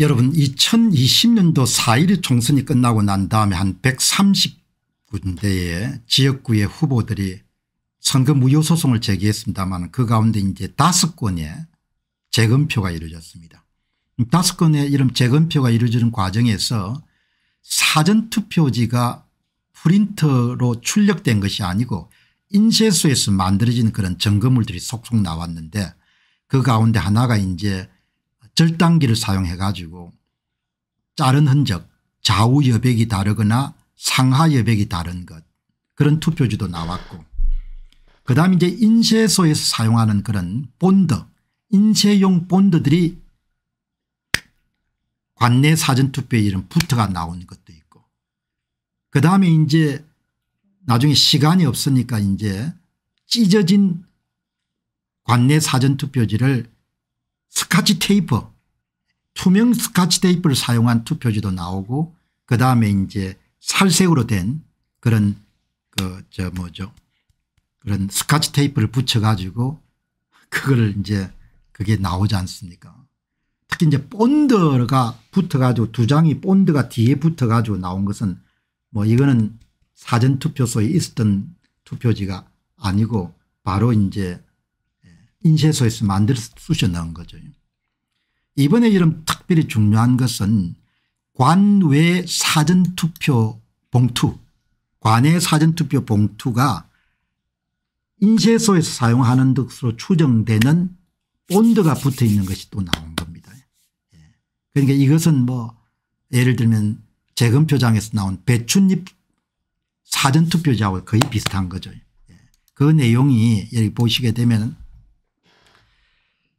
여러분 2020년도 4.1 총선이 끝나고 난 다음에 한 130군데의 지역구의 후보들이 선거 무효 소송을 제기했습니다만 그 가운데 이제 다섯 건의 재검표가 이루어졌습니다. 다섯 건의 이런 재검표가 이루어지는 과정에서 사전투표지가 프린터로 출력된 것이 아니고 인쇄소에서 만들어진 그런 점검물들이 속속 나왔는데 그 가운데 하나가 이제 절단기를 사용해 가지고 자른 흔적 좌우 여백이 다르거나 상하 여백이 다른 것 그런 투표지도 나왔고 그 다음 이제 인쇄소에서 사용하는 그런 본드 인쇄용 본드들이 관내 사전투표에 이런 부트가 나온 것도 있고 그 다음에 이제 나중에 시간이 없으니까 이제 찢어진 관내 사전투표지를 스카치 테이프 투명 스카치 테이프를 사용한 투표지도 나오고 그다음에 이제 살색으로 된 그런 그 저 뭐죠 그런 스카치 테이프를 붙여 가지고 그걸 이제 그게 나오지 않습니까 특히 이제 본드가 붙어 가지고 두 장이 본드가 뒤에 붙어 가지고 나온 것은 뭐 이거는 사전투표소에 있었던 투표지가 아니고 바로 이제 인쇄소에서 만들어서 쑤셔 넣은 거죠. 이번에 이런 특별히 중요한 것은 관외 사전투표 봉투 관외 사전투표 봉투가 인쇄소에서 사용하는 듯으로 추정되는 본드가 붙어 있는 것이 또 나온 겁니다. 예. 그러니까 이것은 뭐 예를 들면 재검표장에서 나온 배춧잎 사전투표자하고 거의 비슷한 거죠. 예. 그 내용이 여기 보시게 되면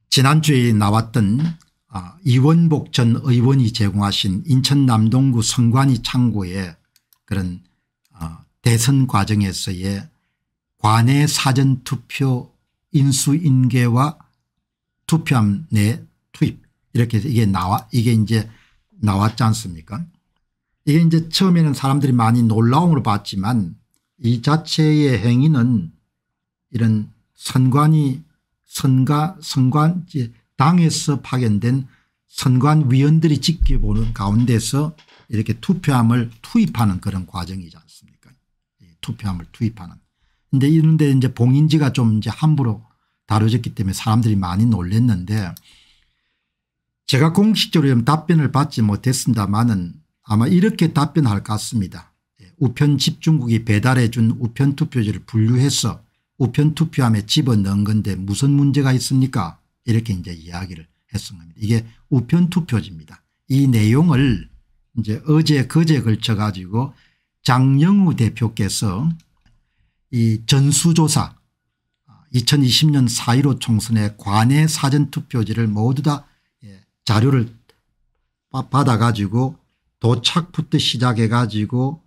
지난주에 나왔던 아, 이원복 전 의원이 제공하신 인천 남동구 선관위 창고에 그런 아, 대선 과정에서의 관내 사전투표 인수인계와 투표함 내 투입 이렇게 해서 이게 나와 이게 이제 나왔지 않습니까 이게 이제 처음에는 사람들이 많이 놀라움으로 봤지만 이 자체의 행위는 이런 선관위 선가 선관 이제 당에서 파견된 선관위원들이 지켜보는 가운데서 이렇게 투표함을 투입하는 그런 과정이지 않습니까 예, 투표함을 투입하는 근데 이런데 이제 봉인지가 좀 이제 함부로 다뤄졌기 때문에 사람들이 많이 놀랐는데 제가 공식적으로 답변을 받지 못했습니다만은 아마 이렇게 답변할 것 같습니다. 예, 우편 집중국이 배달해 준 우편 투표지를 분류해서 우편 투표함에 집어넣은 건데 무슨 문제가 있습니까 이렇게 이제 이야기를 했습니다. 이게 우편 투표지입니다. 이 내용을 이제 어제 그제 걸쳐 가지고 장영우 대표께서 이 전수조사 2020년 아, 4.15 총선의 관내 사전투표지를 모두 다 예, 자료를 받아 가지고 도착부터 시작해 가지고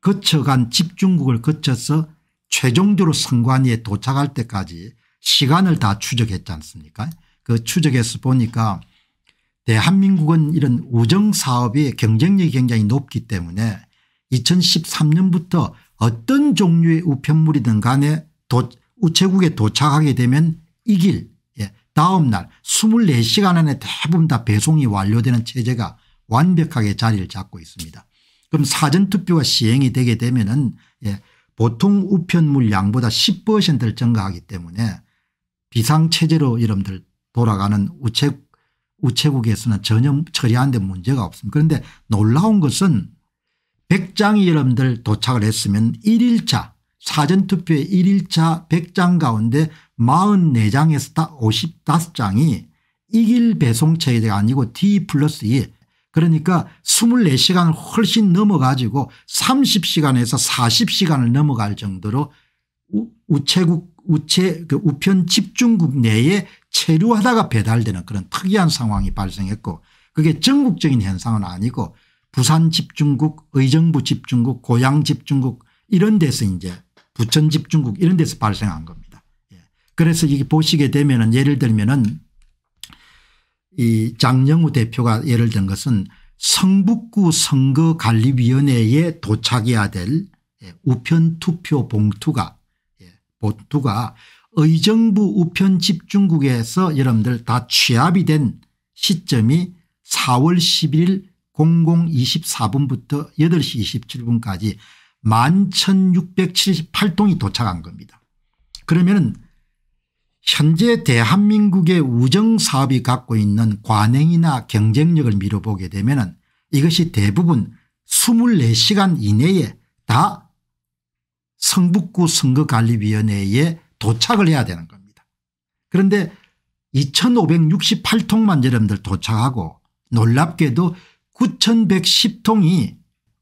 거쳐간 집중국을 거쳐서 최종적으로 선관위에 도착할 때까지 시간을 다 추적했지 않습니까 그 추적해서 보니까 대한민국은 이런 우정사업의 경쟁력이 굉장히 높기 때문에 2013년부터 어떤 종류의 우편물이든 간에 도, 우체국에 도착하게 되면 이길 예, 다음 날 24시간 안에 대부분 다 배송이 완료되는 체제가 완벽하게 자리를 잡고 있습니다. 그럼 사전투표가 시행이 되게 되면 은 예, 보통 우편물 양보다 10%를 증가하기 때문에 비상체제로 여러분들 돌아가는 우체국, 우체국에서는 전혀 처리 안 된 문제가 없습니다. 그런데 놀라운 것은 100장이 여러분들 도착을 했으면 1일차 사전투표의 1일차 100장 가운데 44장에서 다 55장이 이길 배송체제가 아니고 D 플러스 2 그러니까 24시간을 훨씬 넘어가지고 30시간에서 40시간을 넘어갈 정도로 우체국 우체 그 우편 집중국 내에 체류하다가 배달되는 그런 특이한 상황이 발생했고 그게 전국적인 현상은 아니고 부산 집중국 의정부 집중국 고양 집중국 이런 데서 이제 부천 집중국 이런 데서 발생한 겁니다. 예. 그래서 이게 보시게 되면은 예를 들면은 이 장영우 대표가 예를 든 것은 성북구 선거관리위원회에 도착해야 될 예, 우편 투표 봉투가 보투가 의정부 우편 집중국에서 여러분들 다 취합이 된 시점이 4월 11일 0024분부터 8시 27분까지 11,678통이 도착한 겁니다. 그러면은 현재 대한민국의 우정사업이 갖고 있는 관행이나 경쟁력을 미뤄보게 되면 은 이것이 대부분 24시간 이내에 다 성북구 선거관리위원회에 도착을 해야 되는 겁니다. 그런데 2568통만 여러분들 도착하고 놀랍게도 9110통이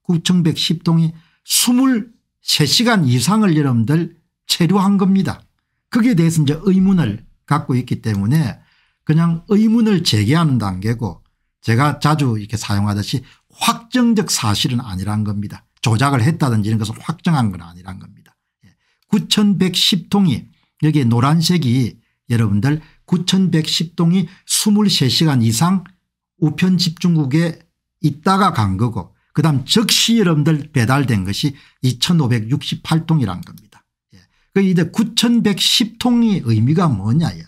9110통이 23시간 이상을 여러분들 체류한 겁니다. 거기에 대해서 이제 의문을 갖고 있기 때문에 그냥 의문을 제기하는 단계고 제가 자주 이렇게 사용하듯이 확정적 사실은 아니란 겁니다. 조작을 했다든지 이런 것을 확정한 건 아니란 겁니다. 9110통이 예. 여기 노란색이 여러분들 9110통이 23시간 이상 우편 집중국에 있다가 간 거고 그다음 즉시 여러분들 배달된 것이 2568통이란 겁니다. 예. 그 이제 9110통이 의미가 뭐냐 이야기.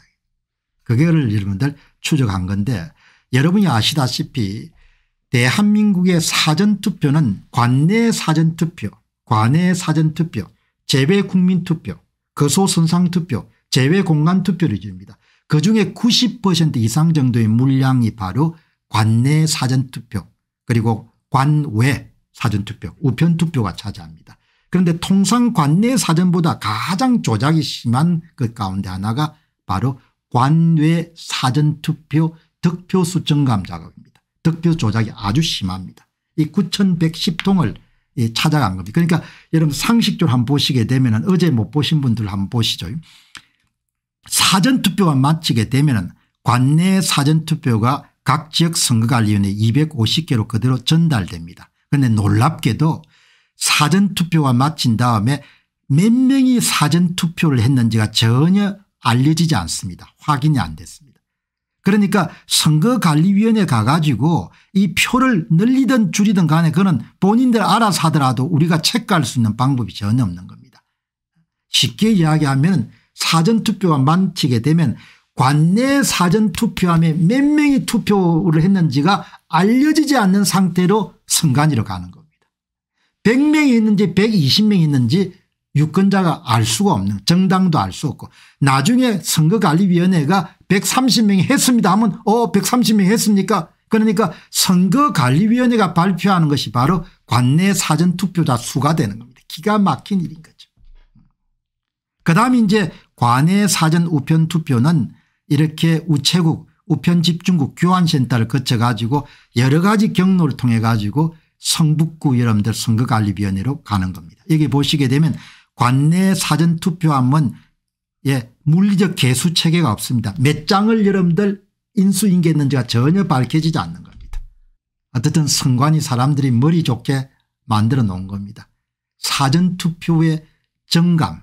그거를 여러분들 추적한 건데 여러분이 아시다시피 대한민국의 사전투표는 관내 사전투표 관내 사전투표 재외국민투표 거소선상투표 재외공간투표를 지릅니다. 그중에 90% 이상 정도의 물량이 바로 관내 사전투표 그리고 관외 사전투표 우편투표가 차지합니다. 그런데 통상 관내 사전보다 가장 조작이 심한 것 가운데 하나가 바로 관외 사전투표 득표수 증감 작업입니다. 득표 조작이 아주 심합니다. 이 9110통을 예, 찾아간 겁니다. 그러니까 여러분 상식적으로 한번 보시게 되면 어제 못 보신 분들 한번 보시죠. 사전투표가 마치게 되면 관내 사전투표가 각 지역 선거관리위원회 250개로 그대로 전달됩니다. 그런데 놀랍게도 사전투표가 마친 다음에 몇 명이 사전투표를 했는지가 전혀 알려지지 않습니다. 확인이 안 됐습니다. 그러니까 선거관리위원회 가가지고 이 표를 늘리든 줄이든 간에 그는 본인들 알아서 하더라도 우리가 체크할 수 있는 방법이 전혀 없는 겁니다. 쉽게 이야기하면 사전투표가 만치게 되면 관내 사전투표함에 몇 명이 투표를 했는지가 알려지지 않는 상태로 선관위로 가는 겁니다. 100명이 있는지 120명이 있는지 유권자가 알 수가 없는 정당도 알 수 없고 나중에 선거관리위원회가 130명이 했습니다 하면 어 130명이 했습니까 그러니까 선거관리위원회가 발표하는 것이 바로 관내 사전투표자 수가 되는 겁니다. 기가 막힌 일인 거죠. 그 다음 에 이제 관내 사전 우편 투표는 이렇게 우체국 우편 집중국 교환센터를 거쳐 가지고 여러 가지 경로를 통해 가지고 성북구 여러분들 선거관리위원회로 가는 겁니다. 여기 보시게 되면 관내 사전투표함은 예, 물리적 개수 체계가 없습니다. 몇 장을 여러분들 인수인계했는지가 전혀 밝혀지지 않는 겁니다. 어쨌든 선관위 사람들이 머리 좋게 만들어 놓은 겁니다. 사전투표의 정감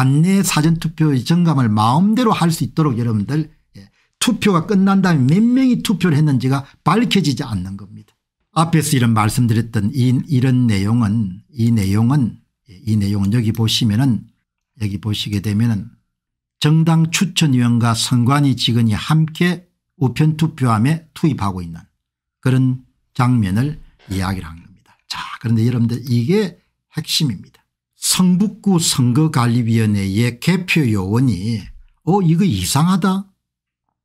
관내 사전투표의 정감을 마음대로 할 수 있도록 여러분들 예, 투표가 끝난 다음에 몇 명이 투표를 했는지가 밝혀지지 않는 겁니다. 앞에서 이런 말씀드렸던 이, 이런 내용은 이 내용은 이 내용은 여기 보시면은 여기 보시게 되면은 정당 추천위원과 선관위 직원이 함께 우편투표함에 투입하고 있는 그런 장면을 이야기를 한 겁니다. 자 그런데 여러분들 이게 핵심입니다. 성북구 선거관리위원회의 개표요원이 어 이거 이상하다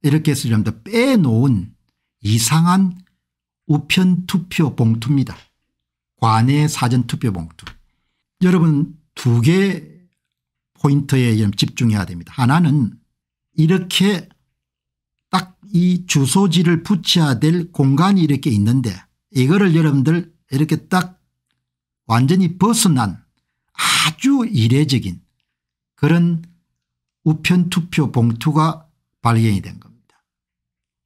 이렇게 해서 여러분들 빼놓은 이상한 우편투표 봉투입니다. 관내 사전투표 봉투. 여러분 두 개 포인트에 집중해야 됩니다. 하나는 이렇게 딱 이 주소지를 붙여야 될 공간이 이렇게 있는데 이거를 여러분들 이렇게 딱 완전히 벗어난 아주 이례적인 그런 우편투표 봉투가 발견이 된 겁니다.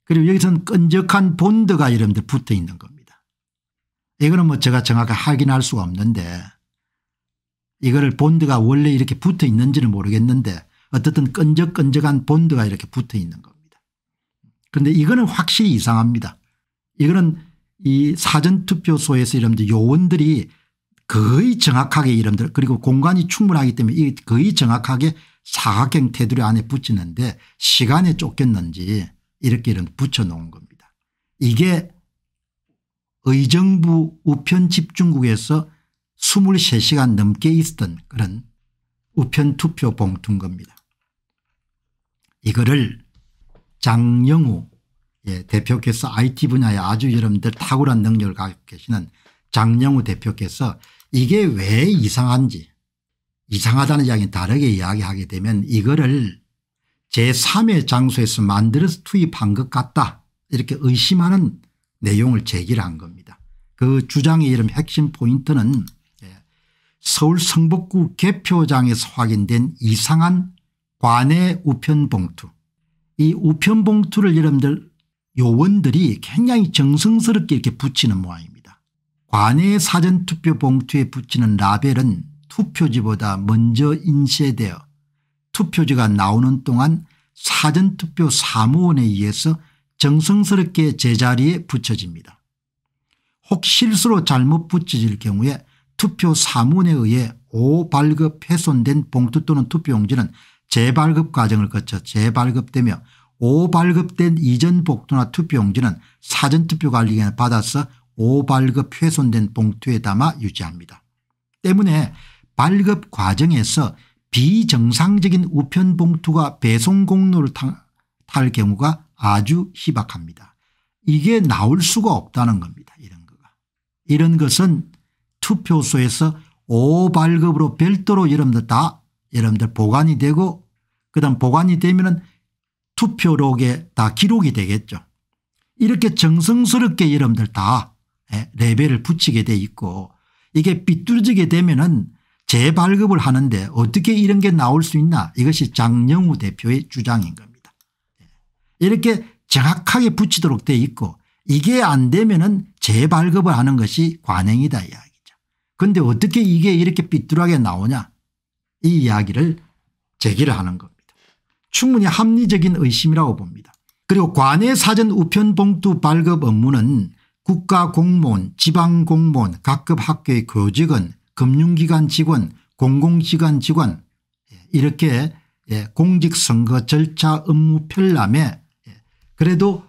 그리고 여기서는 끈적한 본드가 여러분들 붙어 있는 겁니다. 이거는 뭐 제가 정확히 확인할 수가 없는데 이거를 본드가 원래 이렇게 붙어 있는지는 모르겠는데 어떻든 끈적끈적한 본드가 이렇게 붙어 있는 겁니다. 그런데 이거는 확실히 이상합니다. 이거는 이 사전투표소에서 이런들 요원들이 거의 정확하게 이름들 그리고 공간이 충분하기 때문에 이 거의 정확하게 사각형 테두리 안에 붙이는데 시간에 쫓겼는지 이렇게 이름 붙여놓은 겁니다. 이게 의정부 우편 집중국에서 23시간 넘게 있었던 그런 우편투표 봉투인 겁니다. 이거를 장영우 예, 대표께서 IT 분야에 아주 여러분들 탁월한 능력을 가고 계시는 장영우 대표께서 이게 왜 이상한지 이상하다는 이야기는 다르게 이야기하게 되면 이거를 제3의 장소에서 만들어서 투입한 것 같다 이렇게 의심하는 내용을 제기를 한 겁니다. 그 주장의 이름 핵심 포인트는 서울 성북구 개표장에서 확인된 이상한 관의 우편봉투 이 우편봉투를 여러분들 요원들이 굉장히 정성스럽게 이렇게 붙이는 모양입니다. 관의 사전투표 봉투에 붙이는 라벨은 투표지보다 먼저 인쇄되어 투표지가 나오는 동안 사전투표 사무원에 의해서 정성스럽게 제자리에 붙여집니다. 혹 실수로 잘못 붙여질 경우에 투표 사문에 의해 5발급 훼손된 봉투 또는 투표용지는 재발급 과정을 거쳐 재발급되며 5발급된 이전 복도나 투표용지는 사전투표관리에 받아서 5발급 훼손된 봉투에 담아 유지합니다. 때문에 발급 과정에서 비정상적인 우편 봉투가 배송 공로를 탈 경우가 아주 희박합니다. 이게 나올 수가 없다는 겁니다. 이런 거가. 이런 것은 투표소에서 5발급으로 별도로 여러분들 다 여러분들 보관이 되고 그다음 보관이 되면은 투표록에 다 기록이 되겠죠. 이렇게 정성스럽게 여러분들 다 예, 레벨을 붙이게 돼 있고 이게 삐뚤어지게 되면은 재발급을 하는데 어떻게 이런 게 나올 수 있나 이것이 장영우 대표의 주장인 겁니다. 예. 이렇게 정확하게 붙이도록 돼 있고 이게 안 되면은 재발급을 하는 것이 관행이다 이야기. 그런데 어떻게 이게 이렇게 삐뚤하게 나오냐 이 이야기를 제기를 하는 겁니다. 충분히 합리적인 의심이라고 봅니다. 그리고 관외 사전 우편 봉투 발급 업무는 국가 공무원 지방 공무원 각급 학교의 교직원 금융기관 직원 공공기관 직원 예, 이렇게 예, 공직선거 절차 업무 편람에 예, 그래도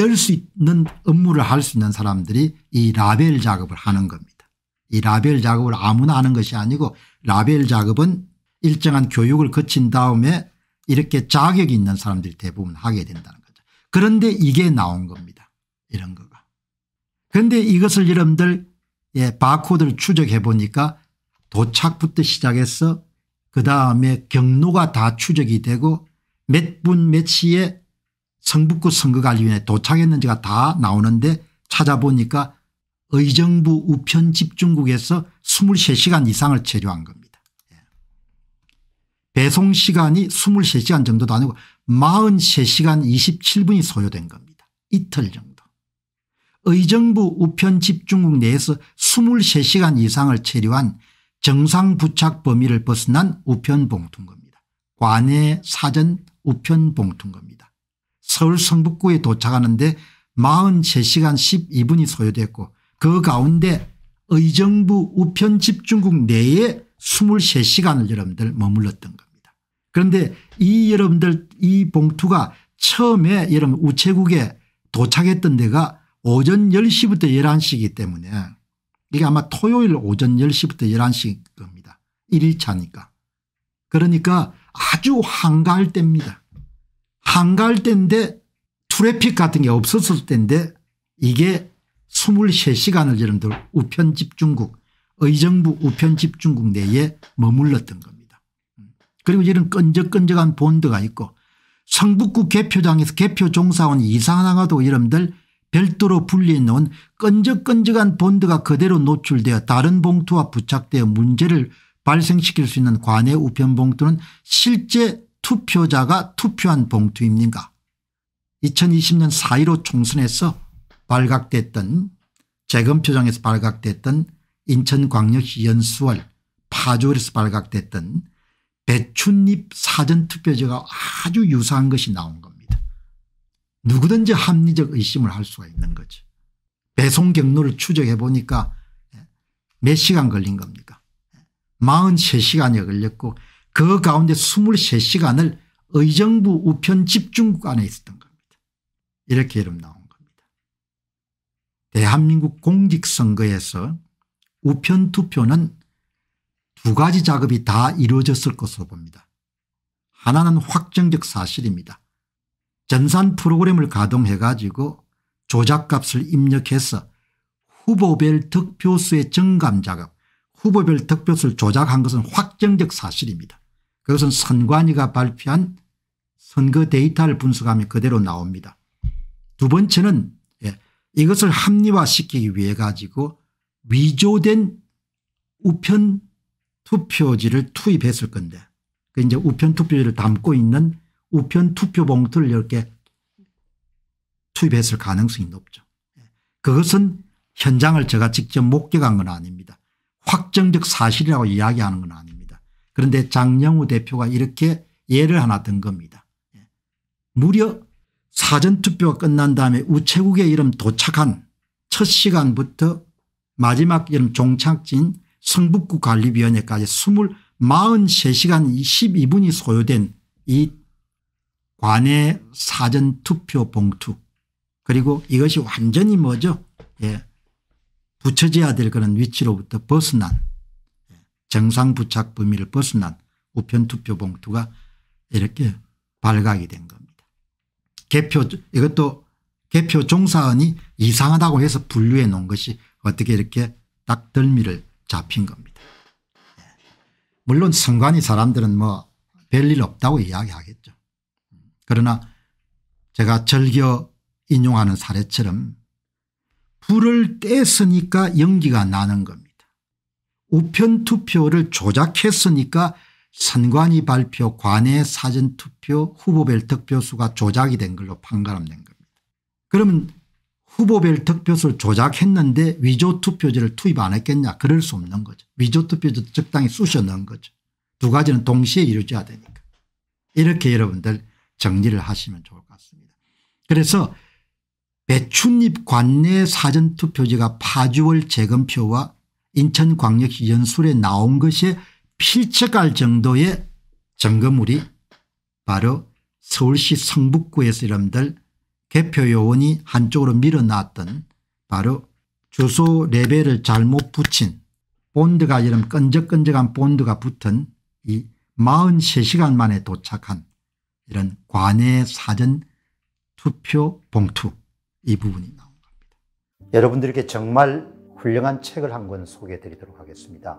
믿을 수 있는 업무를 할 수 있는 사람들이 이 라벨 작업을 하는 겁니다. 이 라벨 작업을 아무나 하는 것이 아니고 라벨 작업은 일정한 교육을 거친 다음에 이렇게 자격이 있는 사람들이 대부분 하게 된다는 거죠. 그런데 이게 나온 겁니다. 이런 거가. 그런데 이것을 여러분들 예, 바코드를 추적해 보니까 도착부터 시작해서 그 다음에 경로가 다 추적이 되고 몇 분 몇 시에 성북구 선거관리위원회 도착했는지가 다 나오는데 찾아보니까 의정부 우편 집중국에서 23시간 이상을 체류한 겁니다. 예. 배송 시간이 23시간 정도도 아니고 43시간 27분이 소요된 겁니다. 이틀 정도. 의정부 우편 집중국 내에서 23시간 이상을 체류한 정상 부착 범위를 벗어난 우편 봉투인 겁니다. 관내 사전 우편 봉투인 겁니다. 서울 성북구에 도착하는데 43시간 12분이 소요됐고 그 가운데 의정부 우편 집중국 내에 23시간을 여러분들 머물렀던 겁니다. 그런데 이 여러분들 이 봉투가 처음에 여러분 우체국에 도착했던 데가 오전 10시부터 11시이기 때문에 이게 아마 토요일 오전 10시부터 1 1시 겁니다. 1일차니까. 그러니까 아주 한가할 때입니다. 한가할 때인데 트래픽 같은 게 없었을 때인데 이게 23시간을 여러분들 우편집중국 의정부 우편집중국 내에 머물렀던 겁니다. 그리고 이런 끈적끈적한 본드가 있고 성북구 개표장에서 개표종사원 이사하나가도 여러분들 별도로 분리해 놓은 끈적끈적한 본드가 그대로 노출되어 다른 봉투와 부착되어 문제를 발생시킬 수 있는 관의 우편 봉투는 실제 투표자가 투표한 봉투입니까 2020년 4.15 총선에서 발각됐던 재검표장에서 발각됐던 인천광역시 연수월 파주에서 발각됐던 배춧잎 사전투표제가 아주 유사한 것이 나온 겁니다. 누구든지 합리적 의심을 할 수가 있는 거죠. 배송 경로를 추적해 보니까 몇 시간 걸린 겁니까 43시간이 걸렸고 그 가운데 23시간을 의정부 우편 집중국 안에 있었던 겁니다. 이렇게 이름 나옵니다. 대한민국 공직선거에서 우편투표는 두 가지 작업이 다 이루어졌을 것으로 봅니다. 하나는 확정적 사실입니다. 전산 프로그램을 가동해 가지고 조작값을 입력해서 후보별 득표수의 증감 작업 후보별 득표수를 조작한 것은 확정적 사실입니다. 그것은 선관위가 발표한 선거 데이터를 분석하면 그대로 나옵니다. 두 번째는 이것을 합리화시키기 위해 가지고 위조된 우편 투표지를 투입했을 건데 그 이제 우편 투표지를 담고 있는 우편 투표 봉투를 이렇게 투입했을 가능성이 높죠. 그것은 현장을 제가 직접 목격한 건 아닙니다. 확정적 사실이라고 이야기하는 건 아닙니다. 그런데 장영우 대표가 이렇게 예를 하나 든 겁니다. 무려 사전투표가 끝난 다음에 우체국의 이름 도착한 첫 시간부터 마지막 이름 종착지인 성북구 관리위원회까지 23시간 12분이 소요된 이 관의 사전투표 봉투 그리고 이것이 완전히 뭐죠 예. 붙여져야 될 그런 위치로부터 벗어난 정상 부착 범위를 벗어난 우편투표 봉투가 이렇게 발각이 된 겁니다. 개표 이것도 개표 종사원이 이상하다고 해서 분류해 놓은 것이 어떻게 이렇게 딱 덜미를 잡힌 겁니다. 물론 선관위 사람들은 뭐 별일 없다고 이야기하겠죠. 그러나 제가 절겨 인용하는 사례처럼 불을 뗐으니까 연기가 나는 겁니다. 우편 투표를 조작했으니까 선관위 발표 관외 사전투표 후보별 득표수가 조작이 된 걸로 판가름된 겁니다. 그러면 후보별 득표수를 조작했는데 위조 투표지를 투입 안 했겠냐 그럴 수 없는 거죠. 위조 투표지 적당히 쑤셔 넣은 거죠. 두 가지는 동시에 이루어져야 되니까. 이렇게 여러분들 정리를 하시면 좋을 것 같습니다. 그래서 배춘립 관내 사전투표지가 파주월 재검표와 인천광역시 연술에 나온 것이 필적할 정도의 점거물이 바로 서울시 성북구에서 여러분들 개표요원이 한쪽으로 밀어놨던 바로 주소 레벨을 잘못 붙인 본드가 이런 끈적끈적한 본드가 붙은 이 43시간 만에 도착한 이런 관내 사전 투표 봉투 이 부분이 나온 겁니다. 여러분들에게 정말 훌륭한 책을 한 권 소개해 드리도록 하겠습니다.